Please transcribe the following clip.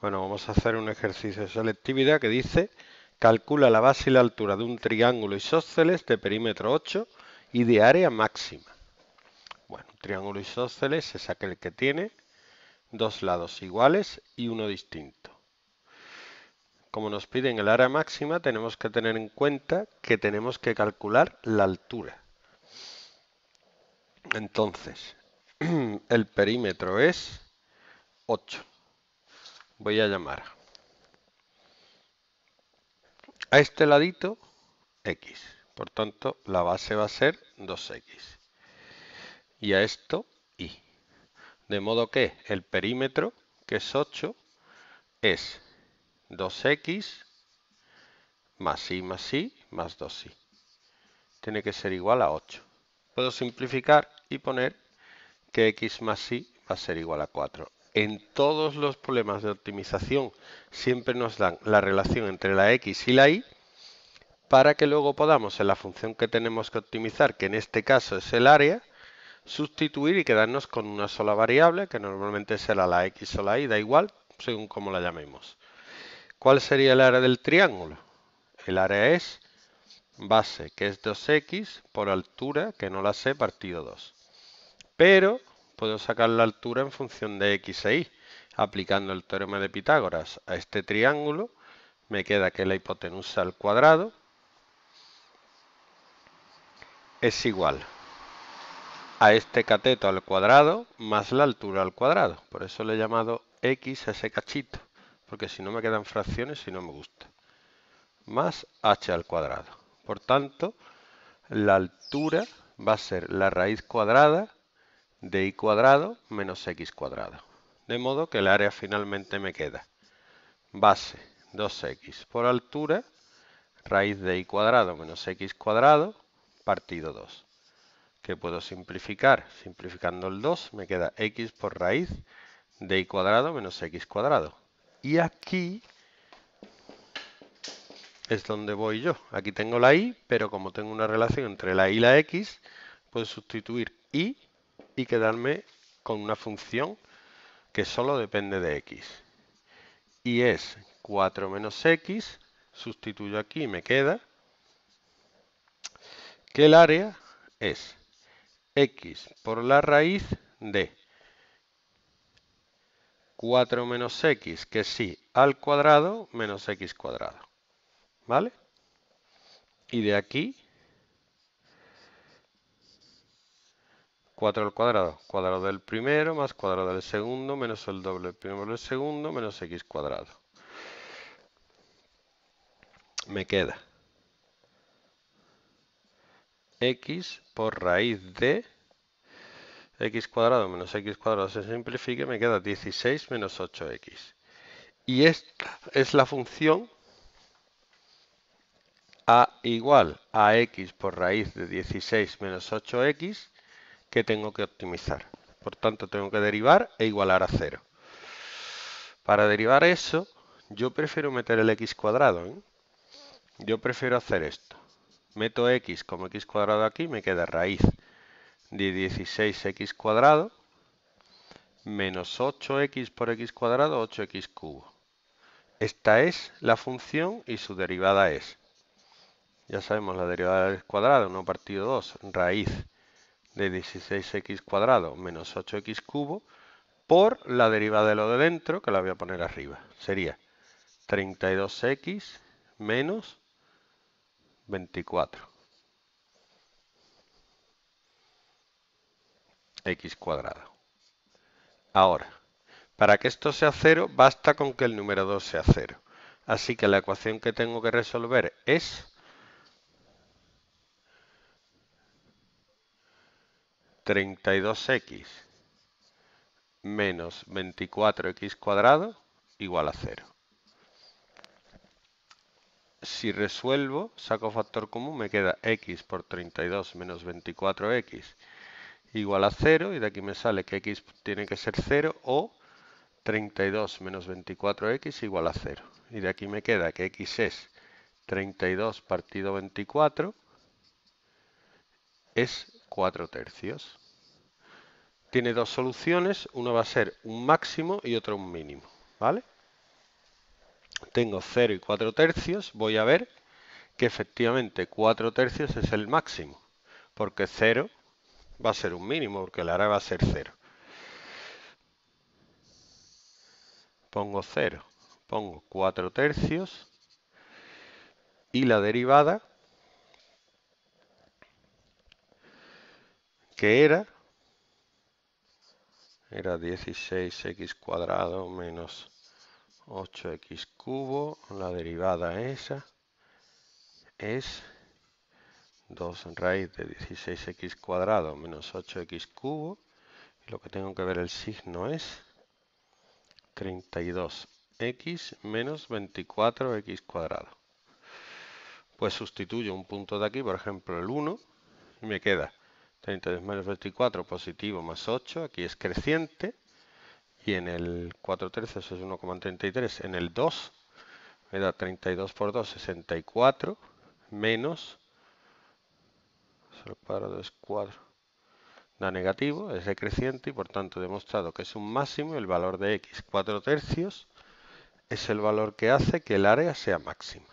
Bueno, vamos a hacer un ejercicio de selectividad que dice calcula la base y la altura de un triángulo isósceles de perímetro 8 y de área máxima. Bueno, un triángulo isósceles es aquel que tiene dos lados iguales y uno distinto. Como nos piden el área máxima, tenemos que tener en cuenta que tenemos que calcular la altura. Entonces, el perímetro es 8 voy a llamar a este ladito x. Por tanto, la base va a ser 2x. Y a esto y. De modo que el perímetro, que es 8, es 2x más y más y más 2y. Tiene que ser igual a 8. Puedo simplificar y poner que x más y va a ser igual a 4 en todos los problemas de optimización siempre nos dan la relación entre la X y la Y para que luego podamos en la función que tenemos que optimizar, que en este caso es el área, sustituir y quedarnos con una sola variable, que normalmente será la X o la Y, da igual, según como la llamemos. ¿Cuál sería el área del triángulo? El área es base, que es 2x por altura, que no la sé, partido 2. Pero puedo sacar la altura en función de x e y. Aplicando el teorema de Pitágoras a este triángulo, me queda que la hipotenusa al cuadrado es igual a este cateto al cuadrado más la altura al cuadrado. Por eso le he llamado x a ese cachito, porque si no me quedan fracciones y no me gusta. Más h al cuadrado. Por tanto, la altura va a ser la raíz cuadrada de y cuadrado menos x cuadrado. De modo que el área finalmente me queda base 2x por altura, raíz de y cuadrado menos x cuadrado, partido 2. Que puedo simplificar. Simplificando el 2 me queda x por raíz de y cuadrado menos x cuadrado. Y aquí es donde voy yo. Aquí tengo la y, pero como tengo una relación entre la y y la x, puedo sustituir y y quedarme con una función que solo depende de x. Y es 4 menos x, sustituyo aquí y me queda que el área es x por la raíz de 4 menos x, que sí, al cuadrado menos x cuadrado. ¿Vale? Y de aquí 4 al cuadrado, cuadrado del primero más cuadrado del segundo menos el doble del primero del segundo menos x cuadrado. Me queda x por raíz de x cuadrado menos x cuadrado se simplifique, me queda 16 menos 8x. Y esta es la función a igual a x por raíz de 16 menos 8x que tengo que optimizar. Por tanto, tengo que derivar e igualar a cero. Para derivar eso, yo prefiero meter el x cuadrado. ¿eh? Yo prefiero hacer esto. Meto x como x cuadrado aquí, me queda raíz de 16x cuadrado menos 8x por x cuadrado, 8x cubo. Esta es la función y su derivada es. Ya sabemos la derivada del cuadrado, 1 partido 2, raíz de 16x cuadrado menos 8x cubo por la derivada de lo de dentro, que la voy a poner arriba. Sería 32x menos 24. x cuadrado. Ahora, para que esto sea cero, basta con que el número 2 sea cero. Así que la ecuación que tengo que resolver es 32x menos 24x cuadrado igual a 0. Si resuelvo, saco factor común, me queda x por 32 menos 24x igual a 0 y de aquí me sale que x tiene que ser 0 o 32 menos 24x igual a 0. Y de aquí me queda que x es 32 partido 24 es 4 tercios. Tiene dos soluciones, una va a ser un máximo y otra un mínimo, ¿vale? Tengo 0 y 4 tercios, voy a ver que efectivamente 4 tercios es el máximo, porque 0 va a ser un mínimo, porque la área va a ser 0. Pongo 0, pongo 4 tercios y la derivada que era, era 16x cuadrado menos 8x cubo, la derivada esa es 2 raíz de 16x cuadrado menos 8x cubo, y lo que tengo que ver el signo es 32x menos 24x cuadrado. Pues sustituyo un punto de aquí, por ejemplo el 1, y me queda 32 menos 24, positivo, más 8, aquí es creciente, y en el 4 tercios es 1,33, en el 2 me da 32 por 2, 64, menos, el cuadrado es 4, da negativo, es decreciente y por tanto he demostrado que es un máximo el valor de x, 4 tercios, es el valor que hace que el área sea máxima.